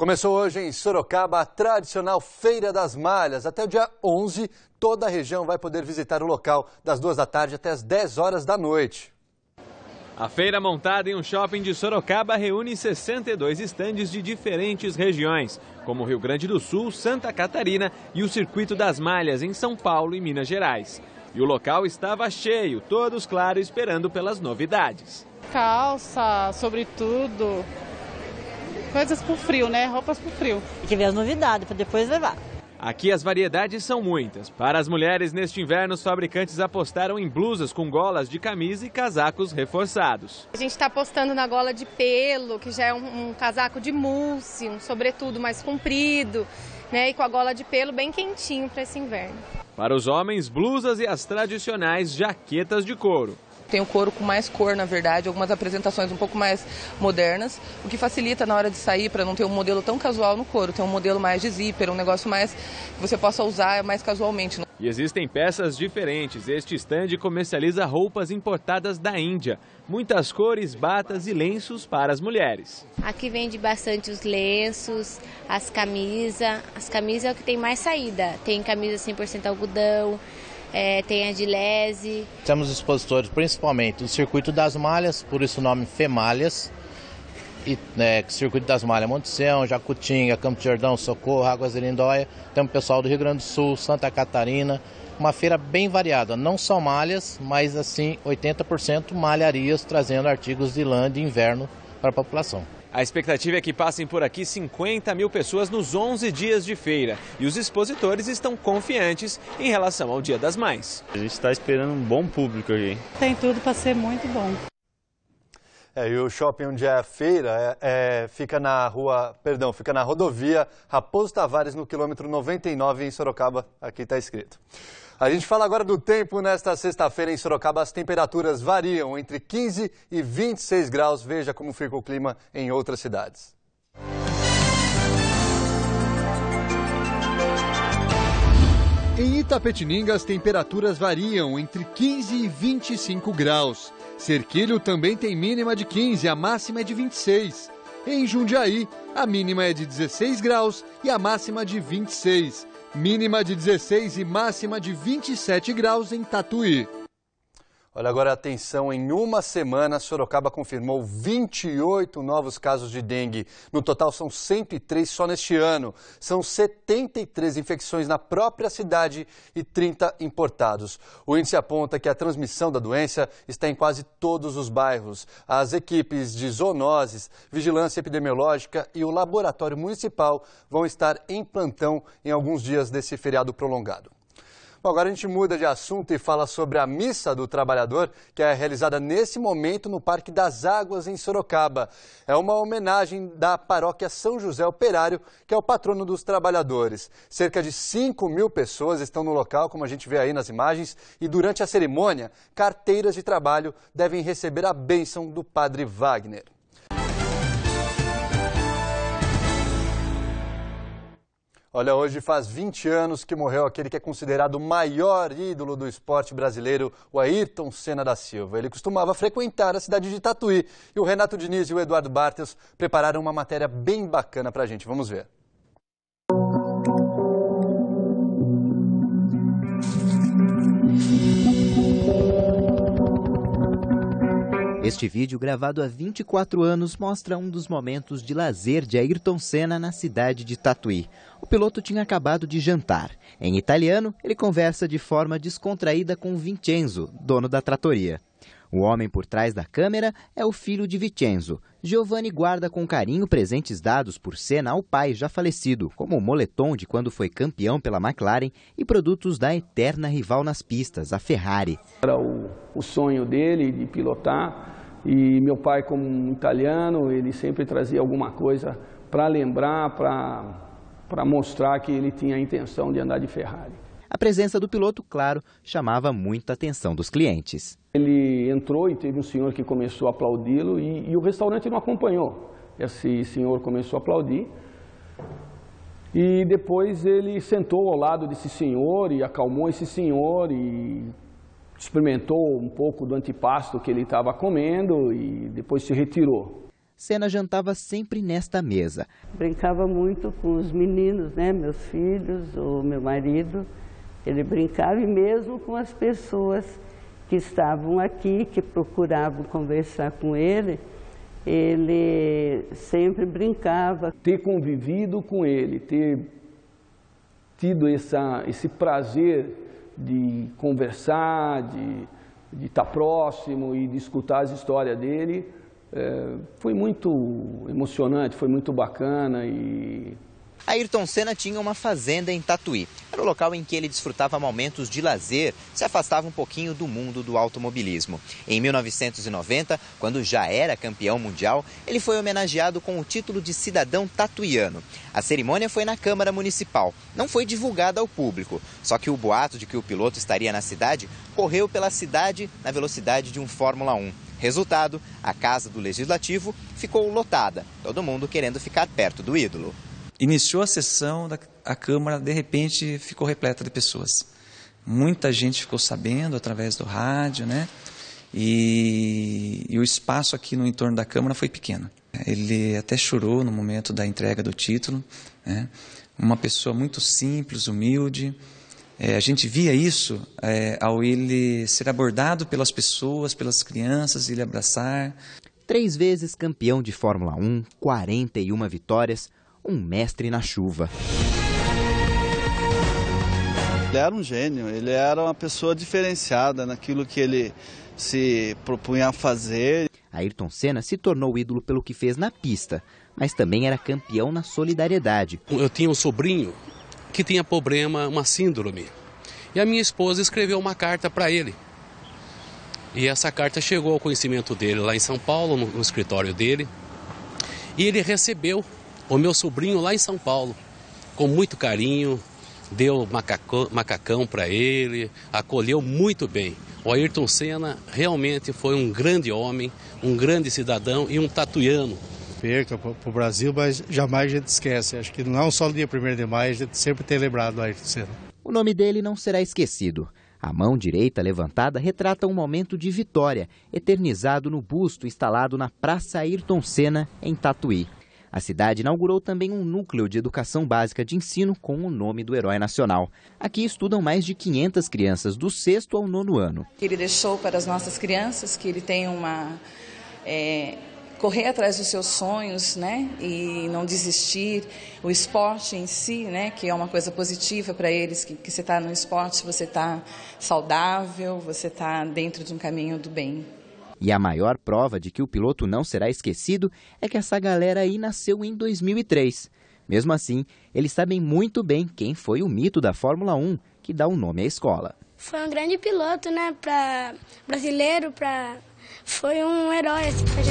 Começou hoje em Sorocaba a tradicional Feira das Malhas. Até o dia 11, toda a região vai poder visitar o local, das 2 da tarde até as 10 horas da noite. A feira montada em um shopping de Sorocaba reúne 62 estandes de diferentes regiões, como Rio Grande do Sul, Santa Catarina e o Circuito das Malhas em São Paulo e Minas Gerais. E o local estava cheio, todos, claro, esperando pelas novidades. Calça, sobretudo, coisas pro frio, né? Roupas pro frio. E que ver as novidades para depois levar. Aqui as variedades são muitas. Para as mulheres, neste inverno, os fabricantes apostaram em blusas com golas de camisa e casacos reforçados. A gente está apostando na gola de pelo, que já é um, um, casaco de mousse, um sobretudo mais comprido, né? E com a gola de pelo bem quentinho para esse inverno. Para os homens, blusas e as tradicionais jaquetas de couro tem o couro com mais cor, na verdade, algumas apresentações um pouco mais modernas, o que facilita na hora de sair para não ter um modelo tão casual no couro, ter um modelo mais de zíper, um negócio mais que você possa usar mais casualmente. Né? E existem peças diferentes. Este stand comercializa roupas importadas da Índia, muitas cores, batas e lenços para as mulheres. Aqui vende bastante os lenços, as camisas. As camisas é o que tem mais saída. Tem camisa 100% algodão, é, tem a de lese. Temos expositores principalmente do Circuito das Malhas, por isso o nome Femalhas, e, né, Circuito das Malhas Monticião, Jacutinga, Campo de Jordão, Socorro, Águas de Lindóia. Temos pessoal do Rio Grande do Sul, Santa Catarina. Uma feira bem variada, não só malhas, mas assim 80% malharias trazendo artigos de lã de inverno para a população. A expectativa é que passem por aqui 50 mil pessoas nos 11 dias de feira. E os expositores estão confiantes em relação ao Dia das Mães. A gente está esperando um bom público aqui. Tem tudo para ser muito bom. É, e o shopping onde é a feira é, é, fica na rua, perdão, fica na rodovia Raposo Tavares, no quilômetro 99, em Sorocaba. Aqui está escrito. A gente fala agora do tempo. Nesta sexta-feira em Sorocaba, as temperaturas variam entre 15 e 26 graus. Veja como fica o clima em outras cidades. Em Itapetininga, as temperaturas variam entre 15 e 25 graus. Serquilho também tem mínima de 15, a máxima é de 26. Em Jundiaí, a mínima é de 16 graus e a máxima de 26. Mínima de 16 e máxima de 27 graus em Tatuí. Olha agora atenção, em uma semana Sorocaba confirmou 28 novos casos de dengue. No total são 103 só neste ano. São 73 infecções na própria cidade e 30 importados. O índice aponta que a transmissão da doença está em quase todos os bairros. As equipes de zoonoses, vigilância epidemiológica e o laboratório municipal vão estar em plantão em alguns dias desse feriado prolongado. Bom, agora a gente muda de assunto e fala sobre a Missa do Trabalhador, que é realizada nesse momento no Parque das Águas, em Sorocaba. É uma homenagem da paróquia São José Operário, que é o patrono dos trabalhadores. Cerca de 5 mil pessoas estão no local, como a gente vê aí nas imagens, e durante a cerimônia, carteiras de trabalho devem receber a bênção do Padre Wagner. Olha, hoje faz 20 anos que morreu aquele que é considerado o maior ídolo do esporte brasileiro, o Ayrton Senna da Silva. Ele costumava frequentar a cidade de Tatuí. E o Renato Diniz e o Eduardo Bartels prepararam uma matéria bem bacana para a gente. Vamos ver. Este vídeo, gravado há 24 anos, mostra um dos momentos de lazer de Ayrton Senna na cidade de Tatuí. O piloto tinha acabado de jantar. Em italiano, ele conversa de forma descontraída com Vincenzo, dono da tratoria. O homem por trás da câmera é o filho de Vincenzo. Giovanni guarda com carinho presentes dados por Senna ao pai já falecido, como o moletom de quando foi campeão pela McLaren e produtos da eterna rival nas pistas, a Ferrari. Era o, o sonho dele de pilotar e meu pai, como um italiano, ele sempre trazia alguma coisa para lembrar, para mostrar que ele tinha a intenção de andar de Ferrari. A presença do piloto, claro, chamava muita atenção dos clientes. Ele entrou e teve um senhor que começou a aplaudi-lo e, e o restaurante não acompanhou. Esse senhor começou a aplaudir. E depois ele sentou ao lado desse senhor e acalmou esse senhor e experimentou um pouco do antipasto que ele estava comendo e depois se retirou. Cena jantava sempre nesta mesa. Brincava muito com os meninos, né? Meus filhos, o meu marido. Ele brincava e mesmo com as pessoas que estavam aqui, que procuravam conversar com ele, ele sempre brincava. Ter convivido com ele, ter tido essa, esse prazer de conversar, de estar tá próximo e de escutar as histórias dele. É, foi muito emocionante, foi muito bacana e Ayrton Senna tinha uma fazenda em Tatuí. Era o local em que ele desfrutava momentos de lazer, se afastava um pouquinho do mundo do automobilismo. Em 1990, quando já era campeão mundial, ele foi homenageado com o título de cidadão tatuiano. A cerimônia foi na Câmara Municipal, não foi divulgada ao público, só que o boato de que o piloto estaria na cidade correu pela cidade na velocidade de um Fórmula 1. Resultado: a casa do Legislativo ficou lotada, todo mundo querendo ficar perto do ídolo. Iniciou a sessão, da, a Câmara de repente ficou repleta de pessoas. Muita gente ficou sabendo através do rádio, né? E, e, o espaço aqui no entorno da Câmara foi pequeno. Ele até chorou no momento da entrega do título. Né? Uma pessoa muito simples, humilde. É, a gente via isso é, ao ele ser abordado pelas pessoas, pelas crianças, ele abraçar. Três vezes campeão de Fórmula 1, 41 vitórias, um mestre na chuva. Ele era um gênio, ele era uma pessoa diferenciada naquilo que ele se propunha a fazer. Ayrton Senna se tornou ídolo pelo que fez na pista, mas também era campeão na solidariedade. Eu tinha um sobrinho que tinha problema, uma síndrome. E a minha esposa escreveu uma carta para ele. E essa carta chegou ao conhecimento dele lá em São Paulo, no, no escritório dele. E ele recebeu o meu sobrinho lá em São Paulo, com muito carinho, deu macacão, macacão para ele, acolheu muito bem. O Ayrton Senna realmente foi um grande homem, um grande cidadão e um tatuiano. Perca para o Brasil, mas jamais a gente esquece. Acho que não é só no dia 1 de maio, a gente sempre tem lembrado o Ayrton Senna. O nome dele não será esquecido. A mão direita levantada retrata um momento de vitória, eternizado no busto instalado na Praça Ayrton Senna, em Tatuí. A cidade inaugurou também um núcleo de educação básica de ensino com o nome do herói nacional. Aqui estudam mais de 500 crianças do sexto ao nono ano. Ele deixou para as nossas crianças que ele tem uma é, correr atrás dos seus sonhos, né, e não desistir. O esporte em si, né, que é uma coisa positiva para eles, que, que você está no esporte, você está saudável, você está dentro de um caminho do bem. E a maior prova de que o piloto não será esquecido é que essa galera aí nasceu em 2003. Mesmo assim, eles sabem muito bem quem foi o mito da Fórmula 1 que dá o um nome à escola. Foi um grande piloto, né, para brasileiro, para foi um herói assim, pra gente.